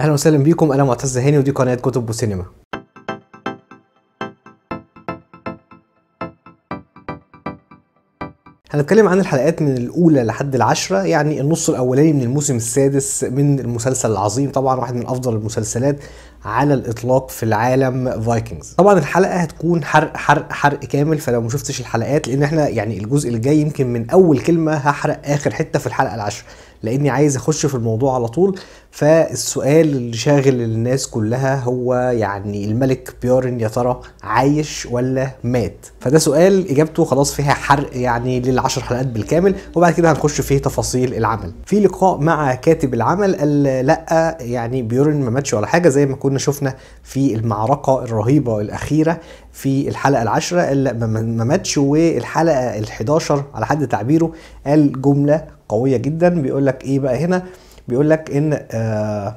اهلا وسهلا بيكم انا معتز هاني ودي قناه كتب وسينما هنتكلم عن الحلقات من الاولى لحد العشره يعني النص الاولاني من الموسم السادس من المسلسل العظيم طبعا واحد من افضل المسلسلات على الاطلاق في العالم فايكنجز طبعا الحلقه هتكون حرق حرق حرق كامل فلو ما شفتش الحلقات لان احنا يعني الجزء اللي جاي يمكن من اول كلمه هحرق اخر حته في الحلقه العاشره لاني عايز اخش في الموضوع على طول فالسؤال اللي شاغل الناس كلها هو يعني الملك بيورن يا ترى عايش ولا مات فده سؤال اجابته خلاص فيها حرق يعني للعشر حلقات بالكامل وبعد كده هنخش فيه تفاصيل العمل في لقاء مع كاتب العمل قال لا يعني بيورن ما ماتش ولا حاجه زي ما كنت كنا شفنا في المعركة الرهيبة الأخيرة في الحلقة العشرة اللي ما ماتش والحلقه الحداشر على حد تعبيره قال جملة قوية جدا بيقول لك إيه بقى هنا بيقول لك إن آه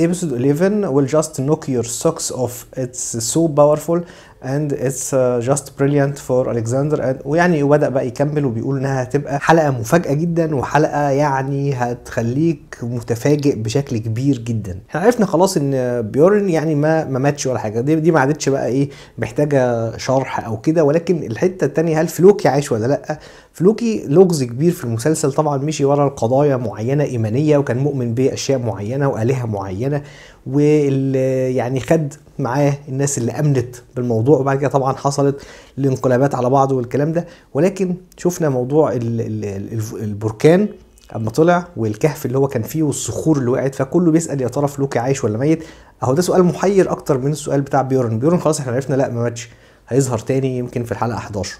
episode 11 will just knock your socks off it's so powerful اند اتس جاست بريليانت فور الكسندر ويعني وبدا بقى يكمل وبيقول انها هتبقى حلقه مفاجاه جدا وحلقه يعني هتخليك متفاجئ بشكل كبير جدا احنا عرفنا خلاص ان بيورن يعني ما ما ماتش ولا حاجه دي دي ما عادتش بقى ايه محتاجه شرح او كده ولكن الحته الثانيه هل فلوكي عايش ولا لا فلوكي لغز كبير في المسلسل طبعا مشي ورا القضايا معينه ايمانيه وكان مؤمن باشياء معينه والهه معينه ويعني خد معاه الناس اللي امنت بالموضوع وبعد كده طبعا حصلت الانقلابات على بعض والكلام ده ولكن شفنا موضوع الـ الـ البركان اما طلع والكهف اللي هو كان فيه والصخور اللي وقعت فكله بيسال يا ترى فلوكي عايش ولا ميت اهو ده سؤال محير اكتر من السؤال بتاع بيورن بيورن خلاص احنا عرفنا لا ما ماتش هيظهر تاني يمكن في الحلقه 11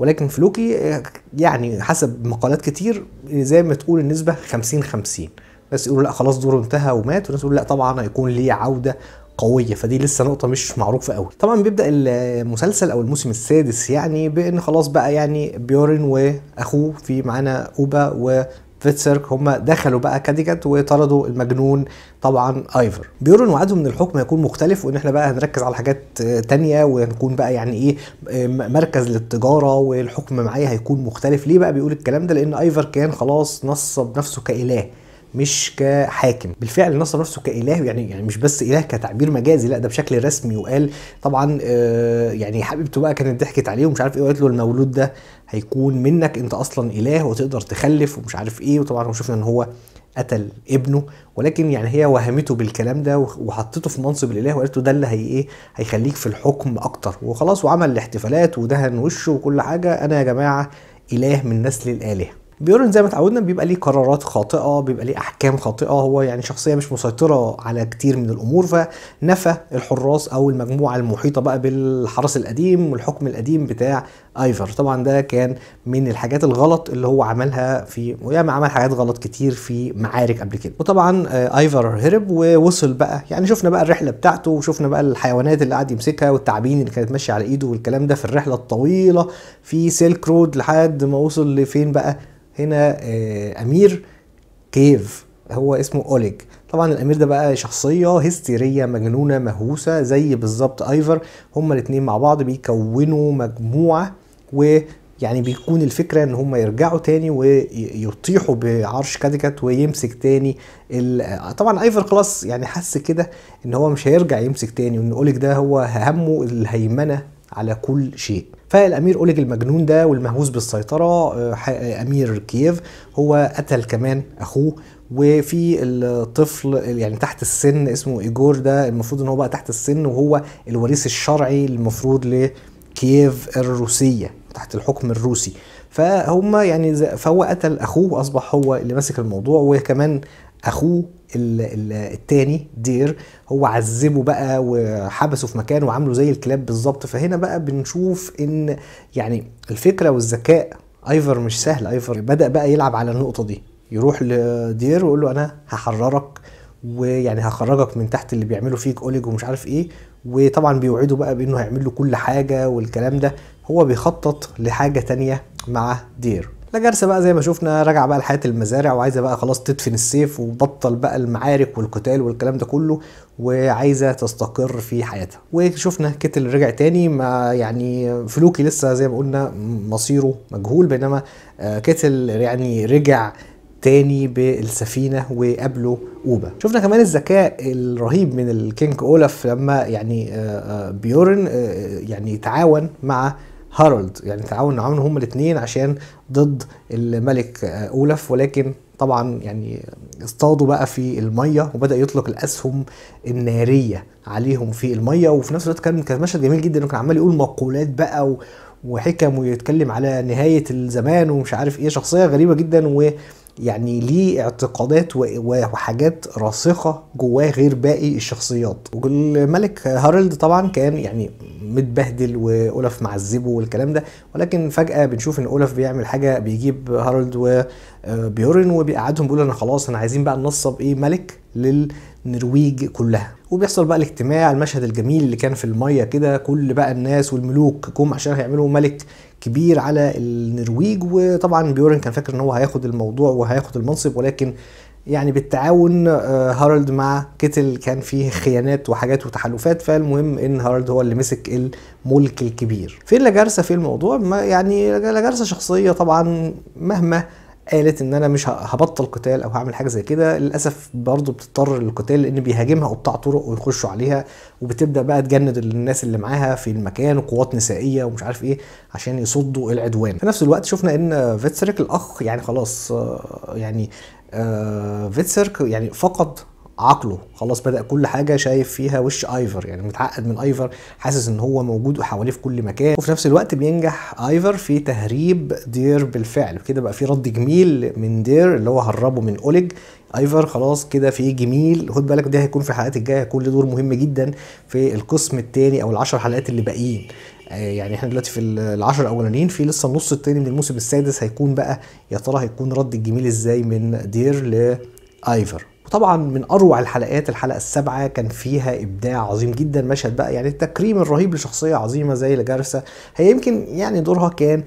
ولكن فلوكي آه، يعني حسب مقالات كتير زي ما تقول النسبه 50 50 ناس يقولوا لا خلاص دوره انتهى ومات وناس يقولوا لا طبعا هيكون ليه عوده قويه فدي لسه نقطه مش معروفه قوي طبعا بيبدا المسلسل او الموسم السادس يعني بان خلاص بقى يعني بيورن واخوه في معانا اوبا و فيتسيرك هم دخلوا بقى كاديجات وطردوا المجنون طبعا ايفر بيقولوا ان وعدهم ان الحكم هيكون مختلف وان احنا بقى هنركز على حاجات تانية ونكون بقى يعني ايه مركز للتجاره والحكم معايا هيكون مختلف ليه بقى بيقول الكلام ده لان ايفر كان خلاص نصب نفسه كاله مش كحاكم بالفعل نصر نفسه كاله يعني يعني مش بس اله كتعبير مجازي لا ده بشكل رسمي وقال طبعا آه يعني حبيبته بقى كانت ضحكت عليه ومش عارف ايه وقالت له المولود ده هيكون منك انت اصلا اله وتقدر تخلف ومش عارف ايه وطبعا هو شفنا ان هو قتل ابنه ولكن يعني هي وهمته بالكلام ده وحطته في منصب الاله وقالت له ده اللي هي ايه هيخليك في الحكم اكتر وخلاص وعمل الاحتفالات ودهن وشه وكل حاجه انا يا جماعه اله من نسل الالهه بيورن زي ما اتعودنا بيبقى ليه قرارات خاطئه بيبقى ليه احكام خاطئه هو يعني شخصيه مش مسيطره على كتير من الامور فنفى الحراس او المجموعه المحيطه بقى بالحرس القديم والحكم القديم بتاع ايفر طبعا ده كان من الحاجات الغلط اللي هو عملها في يعني عمل حاجات غلط كتير في معارك قبل كده وطبعا آه، ايفر هرب ووصل بقى يعني شفنا بقى الرحله بتاعته وشفنا بقى الحيوانات اللي قعد يمسكها والتعابين اللي كانت ماشيه على ايده والكلام ده في الرحله الطويله في سيلك رود لحد ما وصل لفين بقى هنا آه، امير كيف هو اسمه اوليج طبعا الامير ده بقى شخصيه هستيريه مجنونه مهووسه زي بالظبط ايفر هما الاتنين مع بعض بيكونوا مجموعه ويعني بيكون الفكره ان هما يرجعوا تاني ويطيحوا بعرش كاتيكات ويمسك تاني طبعا ايفر خلاص يعني حس كده ان هو مش هيرجع يمسك تاني وان اوليك ده هو همه الهيمنه على كل شيء فالامير اوليج المجنون ده والمهووس بالسيطره آه، آه، امير كييف هو قتل كمان اخوه وفي الطفل يعني تحت السن اسمه ايجور ده المفروض ان هو بقى تحت السن وهو الوريث الشرعي المفروض لكييف الروسيه تحت الحكم الروسي فهم يعني فهو قتل اخوه واصبح هو اللي ماسك الموضوع وكمان اخوه التاني دير هو عذبه بقى وحبسه في مكان وعامله زي الكلاب بالظبط فهنا بقى بنشوف ان يعني الفكره والذكاء ايفر مش سهل ايفر بدا بقى يلعب على النقطه دي يروح لدير ويقول له انا هحررك ويعني هخرجك من تحت اللي بيعمله فيك اوليج ومش عارف ايه وطبعا بيوعده بقى بانه هيعمل له كل حاجه والكلام ده هو بيخطط لحاجه تانية مع دير الجرس بقى زي ما شفنا راجع بقى لحياه المزارع وعايزه بقى خلاص تدفن السيف وبطل بقى المعارك والقتال والكلام ده كله وعايزه تستقر في حياتها وشفنا كتل رجع تاني ما يعني فلوكي لسه زي ما قلنا مصيره مجهول بينما آه، كتل يعني رجع تاني بالسفينة وقابله أوبا شفنا كمان الذكاء الرهيب من الكينج أولف لما يعني آه، آه، بيورن يعني تعاون مع هارولد يعني تعاون معاهم هما الاثنين عشان ضد الملك آه، اولف ولكن طبعا يعني اصطادوا بقى في الميه وبدا يطلق الاسهم الناريه عليهم في الميه وفي نفس الوقت كان كان مشهد جميل جدا وكان عمال يقول مقولات بقى وحكم ويتكلم على نهايه الزمان ومش عارف ايه شخصيه غريبه جدا و يعني ليه اعتقادات وحاجات راسخه جواه غير باقي الشخصيات والملك هارلد طبعا كان يعني متبهدل واولف معذبه والكلام ده ولكن فجاه بنشوف ان اولف بيعمل حاجه بيجيب هارلد وبيورن آه، وبيقعدهم بيقول انا خلاص انا عايزين بقى ننصب ايه ملك للنرويج كلها وبيحصل بقى الاجتماع المشهد الجميل اللي كان في الميه كده كل بقى الناس والملوك جم عشان هيعملوا ملك كبير على النرويج وطبعا بيورن كان فاكر ان هو هياخد الموضوع وهياخد المنصب ولكن يعني بالتعاون آه، هارلد مع كيتل كان فيه خيانات وحاجات وتحالفات فالمهم ان هارلد هو اللي مسك الملك الكبير فين لجارسة في الموضوع ما يعني لجارسة شخصية طبعا مهما قالت ان انا مش هبطل قتال او هعمل حاجه زي كده للاسف برضه بتضطر للقتال لان بيهاجمها قطاع طرق ويخشوا عليها وبتبدا بقى تجند الناس اللي معاها في المكان وقوات نسائيه ومش عارف ايه عشان يصدوا العدوان في نفس الوقت شفنا ان فيتسرك الاخ يعني خلاص آه، يعني آه، فيتسرك يعني فقد عقله خلاص بدا كل حاجه شايف فيها وش ايفر يعني متعقد من ايفر حاسس ان هو موجود وحواليه في كل مكان وفي نفس الوقت بينجح ايفر في تهريب دير بالفعل كده بقى في رد جميل من دير اللي هو هربه من اوليج ايفر خلاص كده في جميل خد بالك ده هيكون في الحلقات الجايه هيكون له دور مهم جدا في القسم الثاني او العشر حلقات اللي باقيين آه، يعني احنا دلوقتي في العشر الاولانيين في لسه النص الثاني من الموسم السادس هيكون بقى يا ترى هيكون رد الجميل ازاي من دير لايفر وطبعا من اروع الحلقات الحلقه السابعه كان فيها ابداع عظيم جدا مشهد بقى يعني التكريم الرهيب لشخصيه عظيمه زي لجارسا هي يمكن يعني دورها كان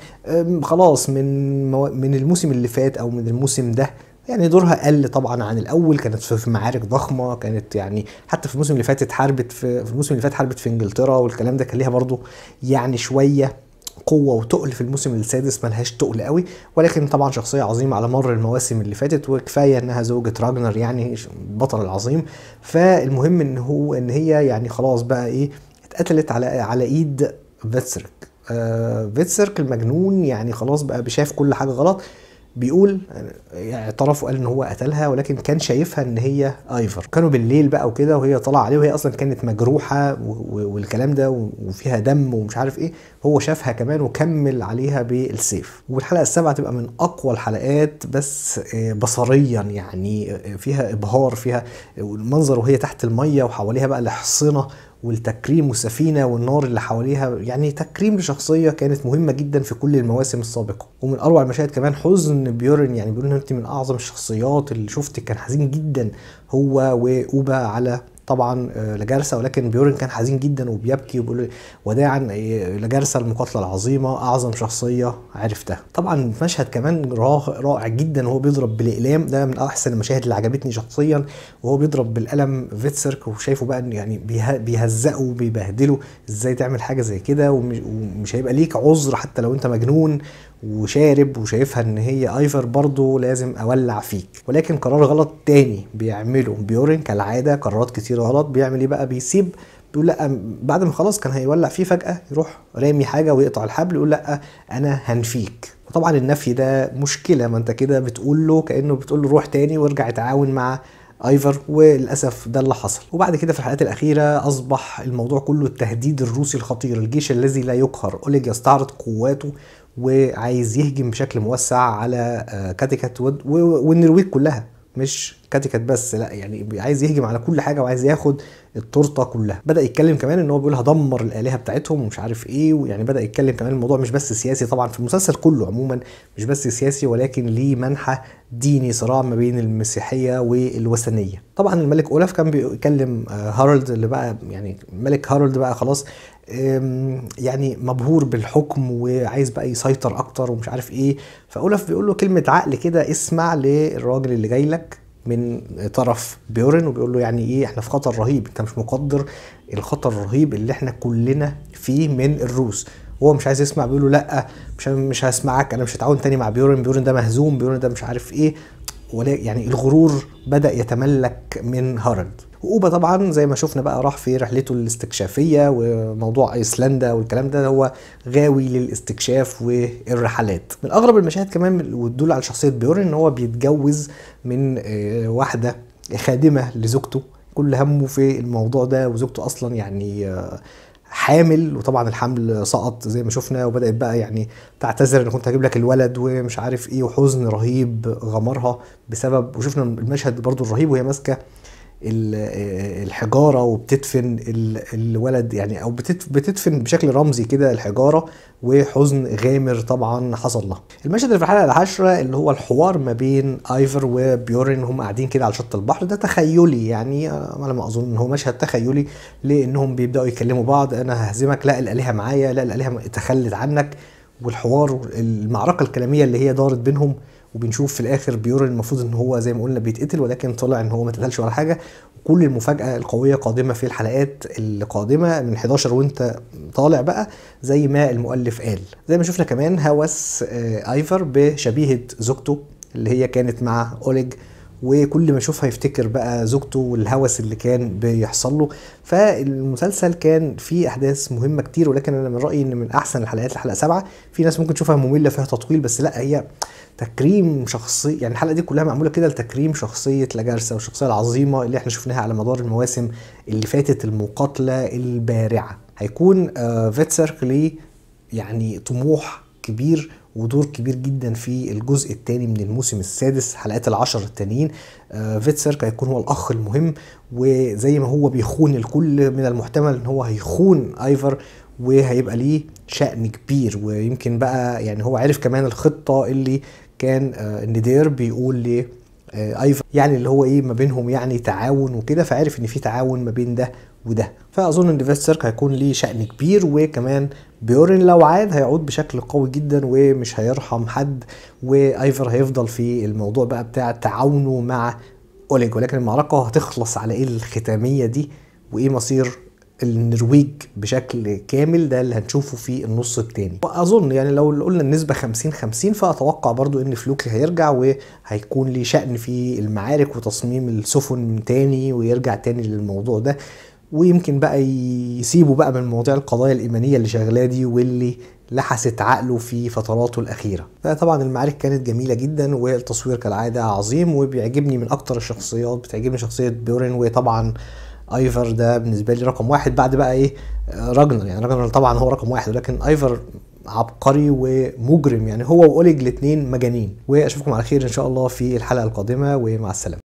خلاص من من الموسم اللي فات او من الموسم ده يعني دورها قل طبعا عن الاول كانت في معارك ضخمه كانت يعني حتى في الموسم اللي فات اتحاربت في, في الموسم اللي فات حاربت في انجلترا والكلام ده كان ليها برضه يعني شويه قوة وتقل في الموسم السادس ملهاش تقل قوي ولكن طبعا شخصية عظيمة على مر المواسم اللي فاتت وكفاية انها زوجة راجنر يعني البطل العظيم فالمهم ان هو ان هي يعني خلاص بقى ايه اتقتلت على على ايد فيتسرك آه فيتسرك المجنون يعني خلاص بقى بشاف كل حاجة غلط بيقول يعني اعترفوا قال ان هو قتلها ولكن كان شايفها ان هي ايفر كانوا بالليل بقى وكده وهي طالعه عليه وهي اصلا كانت مجروحه والكلام ده وفيها دم ومش عارف ايه هو شافها كمان وكمل عليها بالسيف والحلقه السابعه تبقى من اقوى الحلقات بس آه، بصريا يعني آه، فيها ابهار فيها المنظر وهي تحت الميه وحواليها بقى الحصينه والتكريم والسفينة والنار اللي حواليها يعني تكريم لشخصية كانت مهمة جدا في كل المواسم السابقة ومن أروع المشاهد كمان حزن بيورن يعني بيقول أنت من أعظم الشخصيات اللي شفتك كان حزين جدا هو وأوبا على طبعا لجلسه آه، ولكن بيورن كان حزين جدا وبيبكي وبيقول وداعا لجلسه آه، المقاتله العظيمه اعظم شخصيه عرفتها طبعا مشهد كمان رائع جدا وهو بيضرب بالاقلام ده من احسن المشاهد اللي عجبتني شخصيا وهو بيضرب بالقلم فيتسرك وشايفه بقى يعني بيهزقه وبيبهدله ازاي تعمل حاجه زي كده ومش هيبقى ليك عذر حتى لو انت مجنون وشارب وشايفها ان هي ايفر برضه لازم اولع فيك ولكن قرار غلط تاني بيعمله بيورن كالعاده قرارات كتير غلط بيعمل ايه بقى بيسيب بيقول لا بعد ما خلاص كان هيولع فيه فجاه يروح رامي حاجه ويقطع الحبل يقول لا انا هنفيك وطبعا النفي ده مشكله ما انت كده بتقول له كانه بتقول له روح تاني وارجع اتعاون مع ايفر وللاسف ده اللي حصل وبعد كده في الحلقات الاخيره اصبح الموضوع كله التهديد الروسي الخطير الجيش الذي لا يقهر اوليج يستعرض قواته وعايز يهجم بشكل موسع على آه، كاتيكات والنرويج كلها مش كاتيكات بس لا يعني عايز يهجم على كل حاجه وعايز ياخد التورته كلها بدا يتكلم كمان ان هو بيقول هدمر الالهه بتاعتهم ومش عارف ايه ويعني بدا يتكلم كمان الموضوع مش بس سياسي طبعا في المسلسل كله عموما مش بس سياسي ولكن ليه منحى ديني صراع ما بين المسيحيه والوثنيه طبعا الملك اولاف كان بيكلم آه، هارولد اللي بقى يعني الملك هارولد بقى خلاص يعني مبهور بالحكم وعايز بقى يسيطر اكتر ومش عارف ايه فاولف بيقول له كلمه عقل كده اسمع للراجل اللي جاي لك من طرف بيورن وبيقول له يعني ايه احنا في خطر رهيب انت مش مقدر الخطر الرهيب اللي احنا كلنا فيه من الروس هو مش عايز يسمع بيقول له لا مش مش هسمعك انا مش هتعاون تاني مع بيورن بيورن ده مهزوم بيورن ده مش عارف ايه ولا يعني الغرور بدا يتملك من هارلد واوبا طبعا زي ما شفنا بقى راح في رحلته الاستكشافيه وموضوع ايسلندا والكلام ده هو غاوي للاستكشاف والرحلات من اغرب المشاهد كمان وتدل على شخصيه بيور ان هو بيتجوز من آه، واحده خادمه لزوجته كل همه في الموضوع ده وزوجته اصلا يعني آه، حامل وطبعا الحمل سقط زي ما شفنا وبدات بقى يعني تعتذر ان كنت هجيب لك الولد ومش عارف ايه وحزن رهيب غمرها بسبب وشفنا المشهد برضو الرهيب وهي ماسكه آه، الحجاره وبتدفن الولد يعني او بتدفن بشكل رمزي كده الحجاره وحزن غامر طبعا حصل لها. المشهد اللي في الحلقه العاشره اللي هو الحوار ما بين ايفر وبيورن هم قاعدين كده على شط البحر ده تخيلي يعني على آه، ما اظن ان هو مشهد تخيلي لانهم بيبداوا يكلموا بعض انا ههزمك لا الالهه معايا لا الالهه تخلت عنك والحوار المعركه الكلاميه اللي هي دارت بينهم وبنشوف في الاخر بيورن المفروض ان هو زي ما قلنا بيتقتل ولكن طلع ان هو ما اتقتلش ولا حاجه كل المفاجاه القويه قادمه في الحلقات القادمه من 11 وانت طالع بقى زي ما المؤلف قال زي ما شفنا كمان هوس آه، ايفر بشبيهه زوجته اللي هي كانت مع اوليج وكل ما يشوفها يفتكر بقى زوجته والهوس اللي كان بيحصل له فالمسلسل كان فيه احداث مهمه كتير ولكن انا من رايي ان من احسن الحلقات الحلقه سبعة في ناس ممكن تشوفها ممله فيها تطويل بس لا هي تكريم شخصي يعني الحلقه دي كلها معموله كده لتكريم شخصيه لاجارسا والشخصيه العظيمه اللي احنا شفناها على مدار المواسم اللي فاتت المقاتله البارعه هيكون آه فيتسر ليه يعني طموح كبير ودور كبير جدا في الجزء الثاني من الموسم السادس حلقات العشر التانيين آه، فيتسر هيكون هو الاخ المهم وزي ما هو بيخون الكل من المحتمل ان هو هيخون ايفر وهيبقى ليه شأن كبير ويمكن بقى يعني هو عرف كمان الخطة اللي كان آه، ندير بيقول لي آه، ايفر يعني اللي هو ايه ما بينهم يعني تعاون وكده فعرف ان في تعاون ما بين ده وده فاظن ان ديفيد سيرك هيكون ليه شأن كبير وكمان بيورن لو عاد هيعود بشكل قوي جدا ومش هيرحم حد وايفر هيفضل في الموضوع بقى بتاع تعاونه مع اوليج ولكن المعركه هتخلص على ايه الختاميه دي وايه مصير النرويج بشكل كامل ده اللي هنشوفه في النص الثاني واظن يعني لو قلنا النسبه 50 50 فاتوقع برضو ان فلوكي هيرجع وهيكون ليه شأن في المعارك وتصميم السفن تاني ويرجع تاني للموضوع ده ويمكن بقى يسيبه بقى من مواضيع القضايا الايمانيه اللي شغلاه دي واللي لحست عقله في فتراته الاخيره فطبعا المعارك كانت جميله جدا والتصوير كالعاده عظيم وبيعجبني من اكتر الشخصيات بتعجبني شخصيه بيورن وطبعا ايفر ده بالنسبه لي رقم واحد بعد بقى ايه راجنر يعني راجنر طبعا هو رقم واحد ولكن ايفر عبقري ومجرم يعني هو واوليج الاثنين مجانين واشوفكم على خير ان شاء الله في الحلقه القادمه ومع السلامه